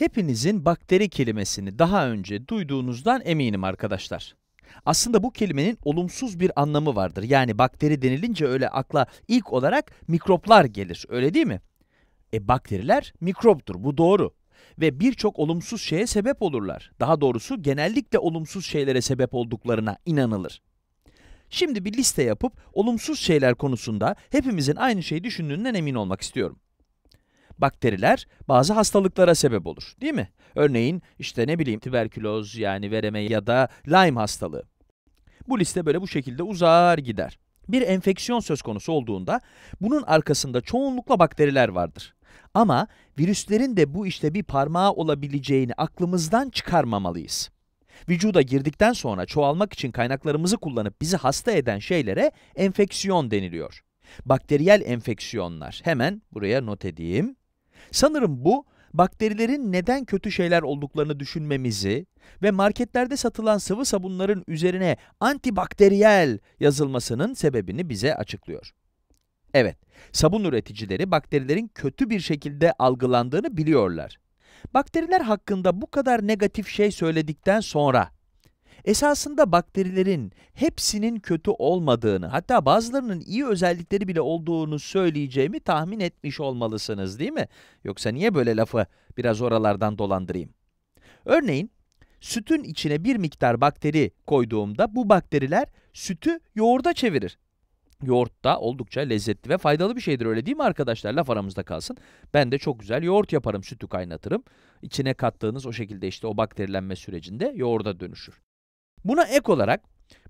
Hepinizin bakteri kelimesini daha önce duyduğunuzdan eminim arkadaşlar. Aslında bu kelimenin olumsuz bir anlamı vardır. Yani bakteri denilince öyle akla ilk olarak mikroplar gelir, öyle değil mi? E bakteriler mikroptur, bu doğru. Ve birçok olumsuz şeye sebep olurlar. Daha doğrusu genellikle olumsuz şeylere sebep olduklarına inanılır. Şimdi bir liste yapıp olumsuz şeyler konusunda hepimizin aynı şeyi düşündüğünden emin olmak istiyorum bakteriler bazı hastalıklara sebep olur değil mi? Örneğin işte ne bileyim tüberküloz yani vereme ya da Lyme hastalığı. Bu liste böyle bu şekilde uzar gider. Bir enfeksiyon söz konusu olduğunda bunun arkasında çoğunlukla bakteriler vardır. Ama virüslerin de bu işte bir parmağı olabileceğini aklımızdan çıkarmamalıyız. Vücuda girdikten sonra çoğalmak için kaynaklarımızı kullanıp bizi hasta eden şeylere enfeksiyon deniliyor. Bakteriyel enfeksiyonlar, hemen buraya not edeyim. Sanırım bu bakterilerin neden kötü şeyler olduklarını düşünmemizi ve marketlerde satılan sıvı sabunların üzerine antibakteriyel yazılmasının sebebini bize açıklıyor. Evet, sabun üreticileri bakterilerin kötü bir şekilde algılandığını biliyorlar. Bakteriler hakkında bu kadar negatif şey söyledikten sonra Esasında bakterilerin hepsinin kötü olmadığını, hatta bazılarının iyi özellikleri bile olduğunu söyleyeceğimi tahmin etmiş olmalısınız değil mi? Yoksa niye böyle lafı biraz oralardan dolandırayım? Örneğin, sütün içine bir miktar bakteri koyduğumda bu bakteriler sütü yoğurda çevirir. Yoğurt da oldukça lezzetli ve faydalı bir şeydir öyle değil mi arkadaşlar? Laf aramızda kalsın. Ben de çok güzel yoğurt yaparım, sütü kaynatırım. İçine kattığınız o şekilde işte o bakterilenme sürecinde yoğurda dönüşür. Buna ek olarak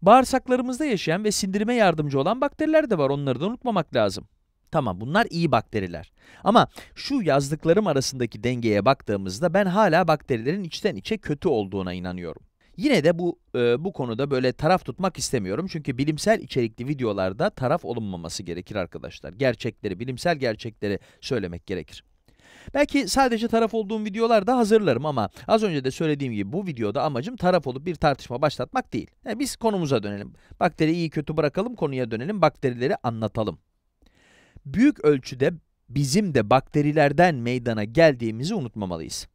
bağırsaklarımızda yaşayan ve sindirime yardımcı olan bakteriler de var. Onları da unutmamak lazım. Tamam bunlar iyi bakteriler. Ama şu yazdıklarım arasındaki dengeye baktığımızda ben hala bakterilerin içten içe kötü olduğuna inanıyorum. Yine de bu e, bu konuda böyle taraf tutmak istemiyorum. Çünkü bilimsel içerikli videolarda taraf olunmaması gerekir arkadaşlar. Gerçekleri, bilimsel gerçekleri söylemek gerekir. Belki sadece taraf olduğum videolarda hazırlarım ama az önce de söylediğim gibi bu videoda amacım taraf olup bir tartışma başlatmak değil. Yani biz konumuza dönelim. Bakteri iyi kötü bırakalım konuya dönelim. Bakterileri anlatalım. Büyük ölçüde bizim de bakterilerden meydana geldiğimizi unutmamalıyız.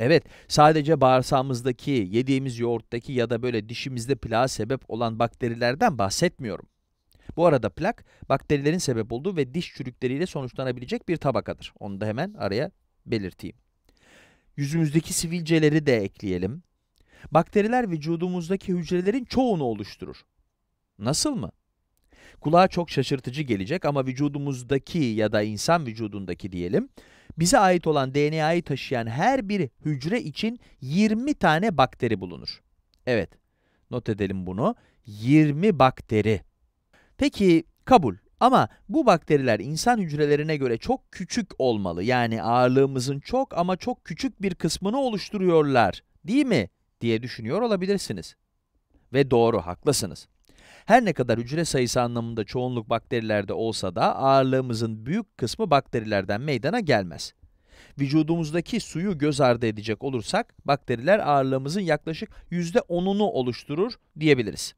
Evet, sadece bağırsağımızdaki, yediğimiz yoğurttaki ya da böyle dişimizde plağa sebep olan bakterilerden bahsetmiyorum. Bu arada plak bakterilerin sebep olduğu ve diş çürükleriyle sonuçlanabilecek bir tabakadır. Onu da hemen araya belirteyim. Yüzümüzdeki sivilceleri de ekleyelim. Bakteriler vücudumuzdaki hücrelerin çoğunu oluşturur. Nasıl mı? Kulağa çok şaşırtıcı gelecek ama vücudumuzdaki ya da insan vücudundaki diyelim, bize ait olan DNA'yı taşıyan her bir hücre için 20 tane bakteri bulunur. Evet, not edelim bunu. 20 bakteri. Peki kabul. Ama bu bakteriler insan hücrelerine göre çok küçük olmalı. Yani ağırlığımızın çok ama çok küçük bir kısmını oluşturuyorlar. Değil mi? diye düşünüyor olabilirsiniz. Ve doğru, haklısınız. Her ne kadar hücre sayısı anlamında çoğunluk bakterilerde olsa da ağırlığımızın büyük kısmı bakterilerden meydana gelmez. Vücudumuzdaki suyu göz ardı edecek olursak bakteriler ağırlığımızın yaklaşık %10'unu oluşturur diyebiliriz.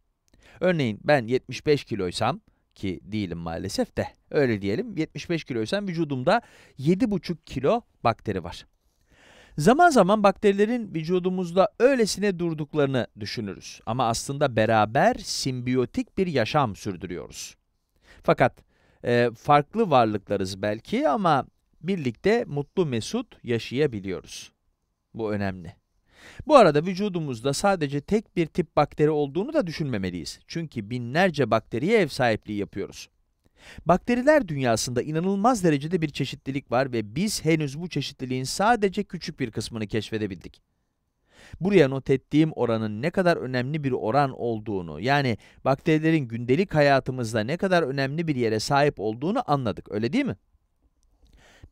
Örneğin ben 75 kiloysam ki değilim maalesef de öyle diyelim 75 kiloysam vücudumda 7,5 kilo bakteri var. Zaman zaman bakterilerin vücudumuzda öylesine durduklarını düşünürüz ama aslında beraber simbiyotik bir yaşam sürdürüyoruz. Fakat e, farklı varlıklarız belki ama birlikte mutlu mesut yaşayabiliyoruz. Bu önemli. Bu arada vücudumuzda sadece tek bir tip bakteri olduğunu da düşünmemeliyiz. Çünkü binlerce bakteriye ev sahipliği yapıyoruz. Bakteriler dünyasında inanılmaz derecede bir çeşitlilik var ve biz henüz bu çeşitliliğin sadece küçük bir kısmını keşfedebildik. Buraya not ettiğim oranın ne kadar önemli bir oran olduğunu, yani bakterilerin gündelik hayatımızda ne kadar önemli bir yere sahip olduğunu anladık, öyle değil mi?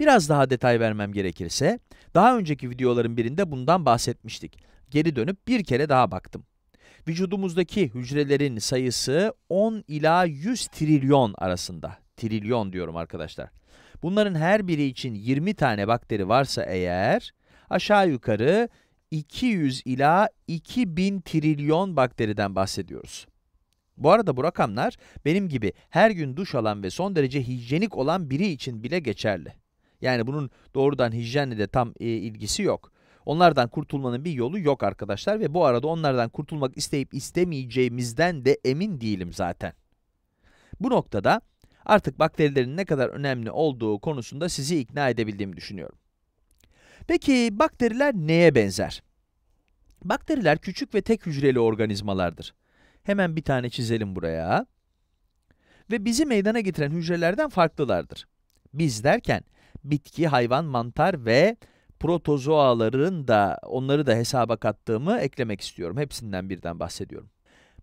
Biraz daha detay vermem gerekirse, daha önceki videoların birinde bundan bahsetmiştik. Geri dönüp bir kere daha baktım. Vücudumuzdaki hücrelerin sayısı 10 ila 100 trilyon arasında. Trilyon diyorum arkadaşlar. Bunların her biri için 20 tane bakteri varsa eğer, aşağı yukarı 200 ila 2000 trilyon bakteriden bahsediyoruz. Bu arada bu rakamlar benim gibi her gün duş alan ve son derece hijyenik olan biri için bile geçerli. Yani bunun doğrudan hijyenle de tam e, ilgisi yok. Onlardan kurtulmanın bir yolu yok arkadaşlar ve bu arada onlardan kurtulmak isteyip istemeyeceğimizden de emin değilim zaten. Bu noktada artık bakterilerin ne kadar önemli olduğu konusunda sizi ikna edebildiğimi düşünüyorum. Peki bakteriler neye benzer? Bakteriler küçük ve tek hücreli organizmalardır. Hemen bir tane çizelim buraya. Ve bizi meydana getiren hücrelerden farklılardır. Biz derken bitki, hayvan, mantar ve protozoaların da onları da hesaba kattığımı eklemek istiyorum. Hepsinden birden bahsediyorum.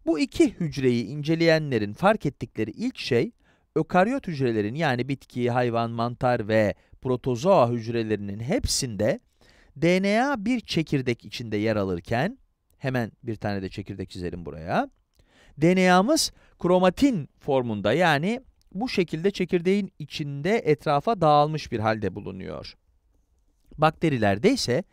Bu iki hücreyi inceleyenlerin fark ettikleri ilk şey ökaryot hücrelerin yani bitki, hayvan, mantar ve protozoa hücrelerinin hepsinde DNA bir çekirdek içinde yer alırken hemen bir tane de çekirdek çizelim buraya. DNA'mız kromatin formunda yani bu şekilde çekirdeğin içinde etrafa dağılmış bir halde bulunuyor. Bakterilerde ise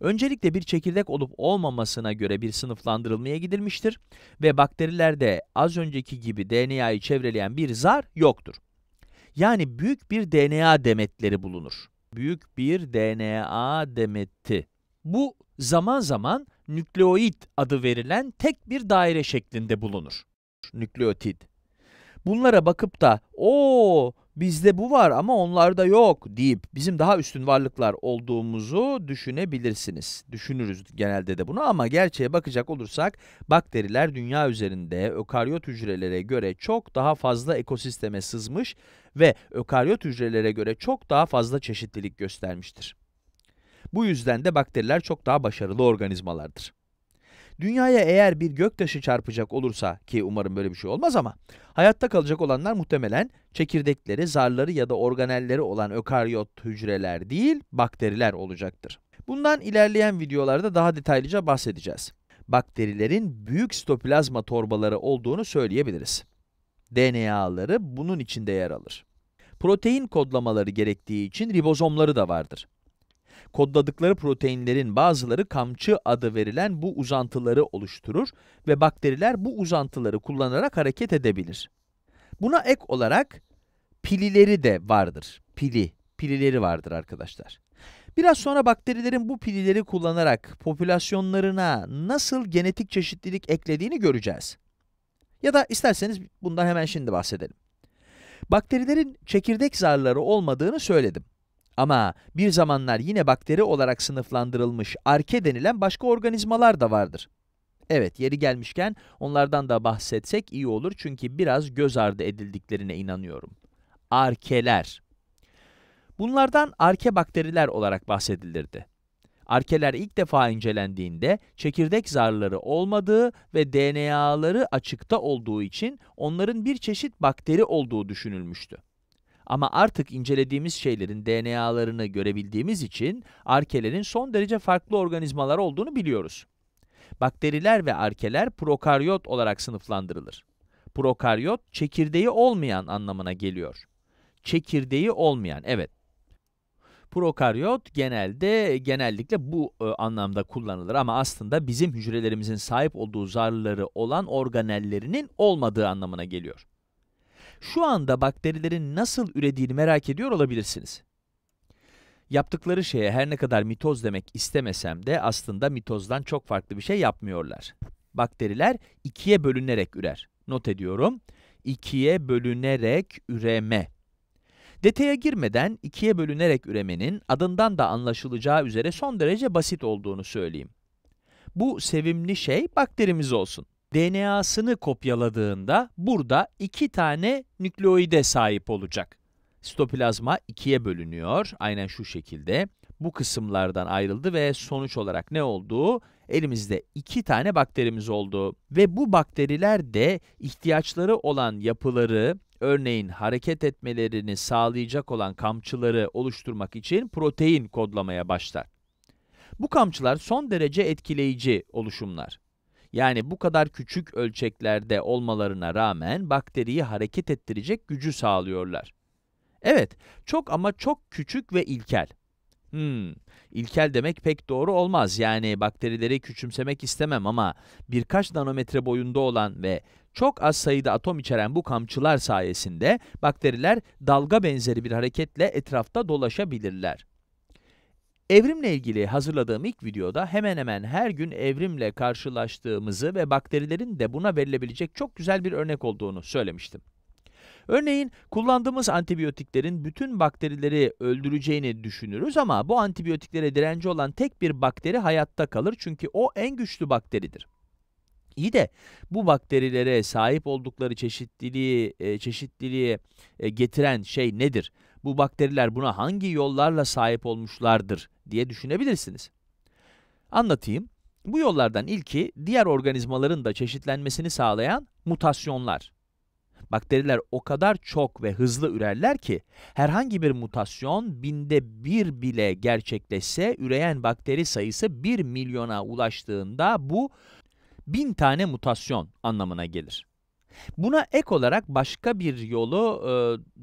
öncelikle bir çekirdek olup olmamasına göre bir sınıflandırılmaya gidilmiştir ve bakterilerde az önceki gibi DNA'yı çevreleyen bir zar yoktur. Yani büyük bir DNA demetleri bulunur. Büyük bir DNA demeti. Bu zaman zaman nükleoid adı verilen tek bir daire şeklinde bulunur. Nükleotid bunlara bakıp da o bizde bu var ama onlarda yok deyip bizim daha üstün varlıklar olduğumuzu düşünebilirsiniz. Düşünürüz genelde de bunu ama gerçeğe bakacak olursak bakteriler dünya üzerinde ökaryot hücrelere göre çok daha fazla ekosisteme sızmış ve ökaryot hücrelere göre çok daha fazla çeşitlilik göstermiştir. Bu yüzden de bakteriler çok daha başarılı organizmalardır. Dünyaya eğer bir göktaşı çarpacak olursa ki umarım böyle bir şey olmaz ama hayatta kalacak olanlar muhtemelen çekirdekleri, zarları ya da organelleri olan ökaryot hücreler değil bakteriler olacaktır. Bundan ilerleyen videolarda daha detaylıca bahsedeceğiz. Bakterilerin büyük sitoplazma torbaları olduğunu söyleyebiliriz. DNA'ları bunun içinde yer alır. Protein kodlamaları gerektiği için ribozomları da vardır. Kodladıkları proteinlerin bazıları kamçı adı verilen bu uzantıları oluşturur ve bakteriler bu uzantıları kullanarak hareket edebilir. Buna ek olarak pilileri de vardır. Pili, pilileri vardır arkadaşlar. Biraz sonra bakterilerin bu pilileri kullanarak popülasyonlarına nasıl genetik çeşitlilik eklediğini göreceğiz. Ya da isterseniz bundan hemen şimdi bahsedelim. Bakterilerin çekirdek zarları olmadığını söyledim. Ama bir zamanlar yine bakteri olarak sınıflandırılmış arke denilen başka organizmalar da vardır. Evet, yeri gelmişken onlardan da bahsetsek iyi olur çünkü biraz göz ardı edildiklerine inanıyorum. Arkeler. Bunlardan arke bakteriler olarak bahsedilirdi. Arkeler ilk defa incelendiğinde çekirdek zarları olmadığı ve DNA'ları açıkta olduğu için onların bir çeşit bakteri olduğu düşünülmüştü. Ama artık incelediğimiz şeylerin DNA'larını görebildiğimiz için arkelerin son derece farklı organizmalar olduğunu biliyoruz. Bakteriler ve arkeler prokaryot olarak sınıflandırılır. Prokaryot çekirdeği olmayan anlamına geliyor. Çekirdeği olmayan, evet. Prokaryot genelde genellikle bu e, anlamda kullanılır ama aslında bizim hücrelerimizin sahip olduğu zarları olan organellerinin olmadığı anlamına geliyor. Şu anda bakterilerin nasıl ürediğini merak ediyor olabilirsiniz. Yaptıkları şeye her ne kadar mitoz demek istemesem de aslında mitozdan çok farklı bir şey yapmıyorlar. Bakteriler ikiye bölünerek ürer. Not ediyorum. İkiye bölünerek üreme. Detaya girmeden ikiye bölünerek üremenin adından da anlaşılacağı üzere son derece basit olduğunu söyleyeyim. Bu sevimli şey bakterimiz olsun. DNA'sını kopyaladığında burada iki tane nükleoide sahip olacak. Sitoplazma ikiye bölünüyor, aynen şu şekilde. Bu kısımlardan ayrıldı ve sonuç olarak ne olduğu Elimizde iki tane bakterimiz oldu. Ve bu bakteriler de ihtiyaçları olan yapıları, örneğin hareket etmelerini sağlayacak olan kamçıları oluşturmak için protein kodlamaya başlar. Bu kamçılar son derece etkileyici oluşumlar. Yani bu kadar küçük ölçeklerde olmalarına rağmen bakteriyi hareket ettirecek gücü sağlıyorlar. Evet, çok ama çok küçük ve ilkel. Hmm, ilkel demek pek doğru olmaz. Yani bakterileri küçümsemek istemem ama birkaç nanometre boyunda olan ve çok az sayıda atom içeren bu kamçılar sayesinde bakteriler dalga benzeri bir hareketle etrafta dolaşabilirler. Evrimle ilgili hazırladığım ilk videoda hemen hemen her gün evrimle karşılaştığımızı ve bakterilerin de buna verilebilecek çok güzel bir örnek olduğunu söylemiştim. Örneğin kullandığımız antibiyotiklerin bütün bakterileri öldüreceğini düşünürüz ama bu antibiyotiklere direnci olan tek bir bakteri hayatta kalır çünkü o en güçlü bakteridir. İyi de bu bakterilere sahip oldukları çeşitliliği, e, çeşitliliğe getiren şey nedir? bu bakteriler buna hangi yollarla sahip olmuşlardır diye düşünebilirsiniz. Anlatayım. Bu yollardan ilki diğer organizmaların da çeşitlenmesini sağlayan mutasyonlar. Bakteriler o kadar çok ve hızlı ürerler ki herhangi bir mutasyon binde bir bile gerçekleşse üreyen bakteri sayısı 1 milyona ulaştığında bu bin tane mutasyon anlamına gelir. Buna ek olarak başka bir yolu e,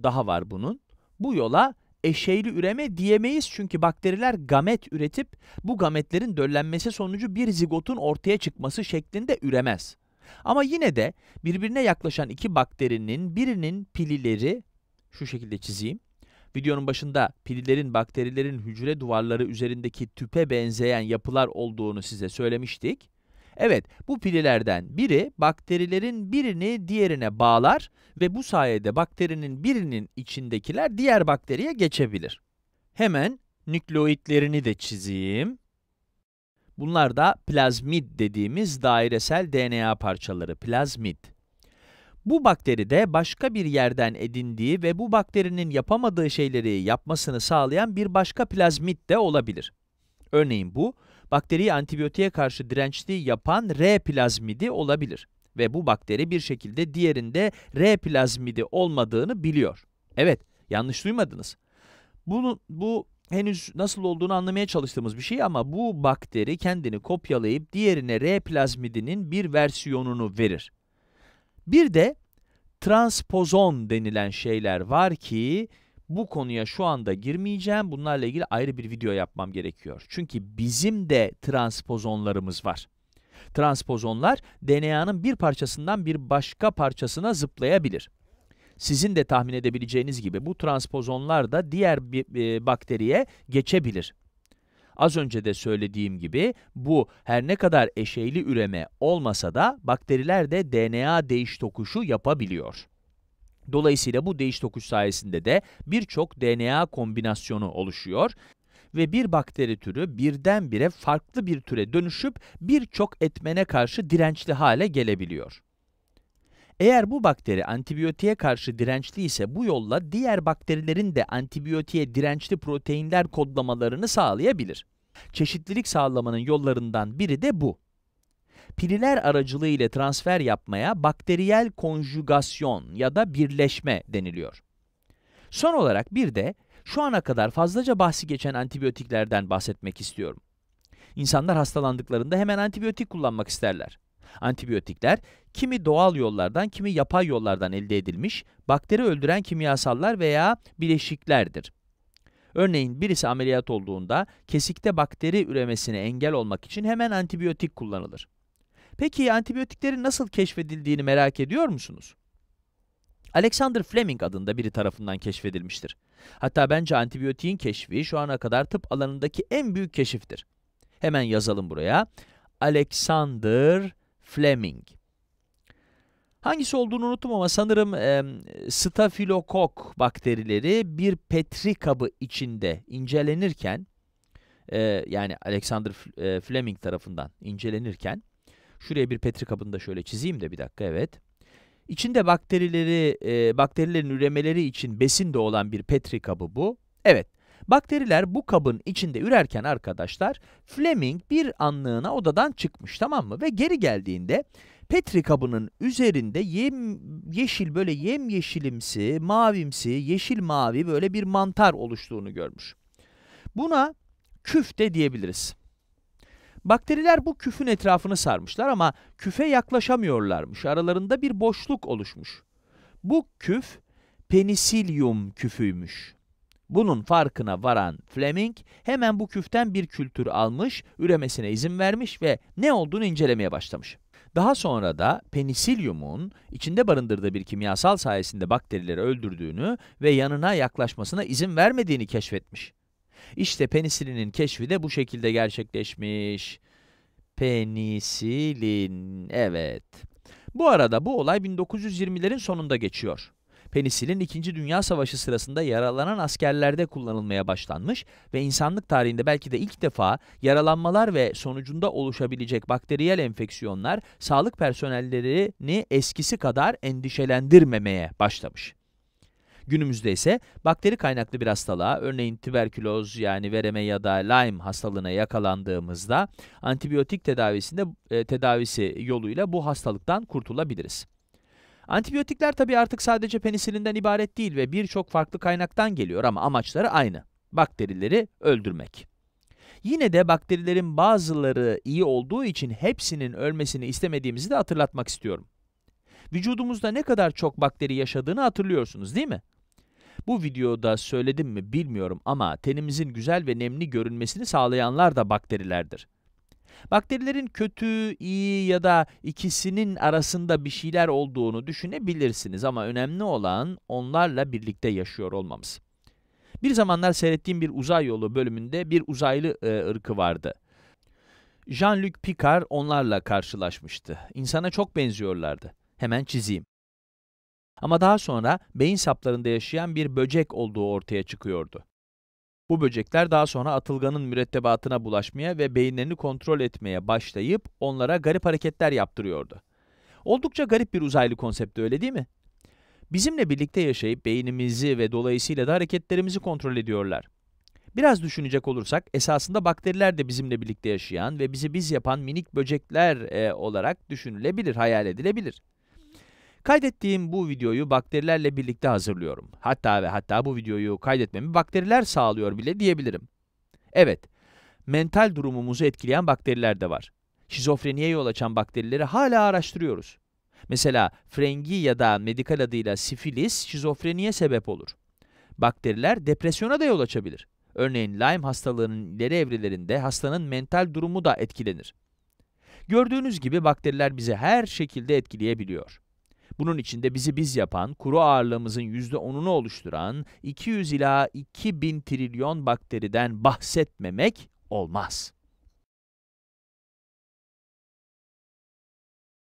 daha var bunun. Bu yola eşeyli üreme diyemeyiz çünkü bakteriler gamet üretip bu gametlerin döllenmesi sonucu bir zigotun ortaya çıkması şeklinde üremez. Ama yine de birbirine yaklaşan iki bakterinin birinin pilileri şu şekilde çizeyim. Videonun başında pililerin bakterilerin hücre duvarları üzerindeki tüpe benzeyen yapılar olduğunu size söylemiştik. Evet, bu pilelerden biri bakterilerin birini diğerine bağlar ve bu sayede bakterinin birinin içindekiler diğer bakteriye geçebilir. Hemen nükleoidlerini de çizeyim. Bunlar da plazmid dediğimiz dairesel DNA parçaları, plazmid. Bu bakteri de başka bir yerden edindiği ve bu bakterinin yapamadığı şeyleri yapmasını sağlayan bir başka plazmid de olabilir. Örneğin bu, bakteriyi antibiyotiğe karşı dirençli yapan R plazmidi olabilir. Ve bu bakteri bir şekilde diğerinde R plazmidi olmadığını biliyor. Evet, yanlış duymadınız. Bunu, bu henüz nasıl olduğunu anlamaya çalıştığımız bir şey ama bu bakteri kendini kopyalayıp diğerine R plazmidinin bir versiyonunu verir. Bir de transpozon denilen şeyler var ki bu konuya şu anda girmeyeceğim. Bunlarla ilgili ayrı bir video yapmam gerekiyor. Çünkü bizim de transpozonlarımız var. Transpozonlar DNA'nın bir parçasından bir başka parçasına zıplayabilir. Sizin de tahmin edebileceğiniz gibi bu transpozonlar da diğer bir e, bakteriye geçebilir. Az önce de söylediğim gibi bu her ne kadar eşeyli üreme olmasa da bakteriler de DNA değiş tokuşu yapabiliyor. Dolayısıyla bu değiş tokuş sayesinde de birçok DNA kombinasyonu oluşuyor ve bir bakteri türü birdenbire farklı bir türe dönüşüp birçok etmene karşı dirençli hale gelebiliyor. Eğer bu bakteri antibiyotiğe karşı dirençli ise bu yolla diğer bakterilerin de antibiyotiğe dirençli proteinler kodlamalarını sağlayabilir. Çeşitlilik sağlamanın yollarından biri de bu pililer aracılığıyla transfer yapmaya bakteriyel konjugasyon ya da birleşme deniliyor. Son olarak bir de şu ana kadar fazlaca bahsi geçen antibiyotiklerden bahsetmek istiyorum. İnsanlar hastalandıklarında hemen antibiyotik kullanmak isterler. Antibiyotikler, kimi doğal yollardan, kimi yapay yollardan elde edilmiş, bakteri öldüren kimyasallar veya bileşiklerdir. Örneğin birisi ameliyat olduğunda kesikte bakteri üremesine engel olmak için hemen antibiyotik kullanılır. Peki antibiyotiklerin nasıl keşfedildiğini merak ediyor musunuz? Alexander Fleming adında biri tarafından keşfedilmiştir. Hatta bence antibiyotiğin keşfi şu ana kadar tıp alanındaki en büyük keşiftir. Hemen yazalım buraya. Alexander Fleming. Hangisi olduğunu unuttum ama sanırım e, stafilokok bakterileri bir petri kabı içinde incelenirken, e, yani Alexander Fleming tarafından incelenirken, Şuraya bir petri kabını da şöyle çizeyim de bir dakika evet. İçinde bakterileri, e, bakterilerin üremeleri için besin de olan bir petri kabı bu. Evet, bakteriler bu kabın içinde ürerken arkadaşlar Fleming bir anlığına odadan çıkmış tamam mı? Ve geri geldiğinde petri kabının üzerinde yem, yeşil böyle yem yeşilimsi, mavimsi, yeşil mavi böyle bir mantar oluştuğunu görmüş. Buna küfte diyebiliriz. Bakteriler bu küfün etrafını sarmışlar ama küfe yaklaşamıyorlarmış. Aralarında bir boşluk oluşmuş. Bu küf penisilyum küfüymüş. Bunun farkına varan Fleming hemen bu küften bir kültür almış, üremesine izin vermiş ve ne olduğunu incelemeye başlamış. Daha sonra da penisilyumun içinde barındırdığı bir kimyasal sayesinde bakterileri öldürdüğünü ve yanına yaklaşmasına izin vermediğini keşfetmiş. İşte penisilinin keşfi de bu şekilde gerçekleşmiş. Penisilin, evet. Bu arada bu olay 1920'lerin sonunda geçiyor. Penisilin 2. Dünya Savaşı sırasında yaralanan askerlerde kullanılmaya başlanmış ve insanlık tarihinde belki de ilk defa yaralanmalar ve sonucunda oluşabilecek bakteriyel enfeksiyonlar sağlık personellerini eskisi kadar endişelendirmemeye başlamış. Günümüzde ise bakteri kaynaklı bir hastalığa örneğin tüberküloz yani vereme ya da Lyme hastalığına yakalandığımızda antibiyotik tedavisinde e, tedavisi yoluyla bu hastalıktan kurtulabiliriz. Antibiyotikler tabii artık sadece penisilinden ibaret değil ve birçok farklı kaynaktan geliyor ama amaçları aynı. Bakterileri öldürmek. Yine de bakterilerin bazıları iyi olduğu için hepsinin ölmesini istemediğimizi de hatırlatmak istiyorum. Vücudumuzda ne kadar çok bakteri yaşadığını hatırlıyorsunuz değil mi? Bu videoda söyledim mi bilmiyorum ama tenimizin güzel ve nemli görünmesini sağlayanlar da bakterilerdir. Bakterilerin kötü, iyi ya da ikisinin arasında bir şeyler olduğunu düşünebilirsiniz ama önemli olan onlarla birlikte yaşıyor olmamız. Bir zamanlar seyrettiğim bir uzay yolu bölümünde bir uzaylı e, ırkı vardı. Jean-Luc Picard onlarla karşılaşmıştı. İnsana çok benziyorlardı. Hemen çizeyim. Ama daha sonra beyin saplarında yaşayan bir böcek olduğu ortaya çıkıyordu. Bu böcekler daha sonra atılganın mürettebatına bulaşmaya ve beyinlerini kontrol etmeye başlayıp onlara garip hareketler yaptırıyordu. Oldukça garip bir uzaylı konsepti öyle değil mi? Bizimle birlikte yaşayıp beynimizi ve dolayısıyla da hareketlerimizi kontrol ediyorlar. Biraz düşünecek olursak esasında bakteriler de bizimle birlikte yaşayan ve bizi biz yapan minik böcekler e, olarak düşünülebilir, hayal edilebilir. Kaydettiğim bu videoyu bakterilerle birlikte hazırlıyorum. Hatta ve hatta bu videoyu kaydetmemi bakteriler sağlıyor bile diyebilirim. Evet, mental durumumuzu etkileyen bakteriler de var. Şizofreniye yol açan bakterileri hala araştırıyoruz. Mesela frengi ya da medikal adıyla sifilis şizofreniye sebep olur. Bakteriler depresyona da yol açabilir. Örneğin Lyme hastalığının ileri evrelerinde hastanın mental durumu da etkilenir. Gördüğünüz gibi bakteriler bizi her şekilde etkileyebiliyor. Bunun içinde bizi biz yapan, kuru ağırlığımızın %10'unu oluşturan 200 ila 2000 trilyon bakteriden bahsetmemek olmaz.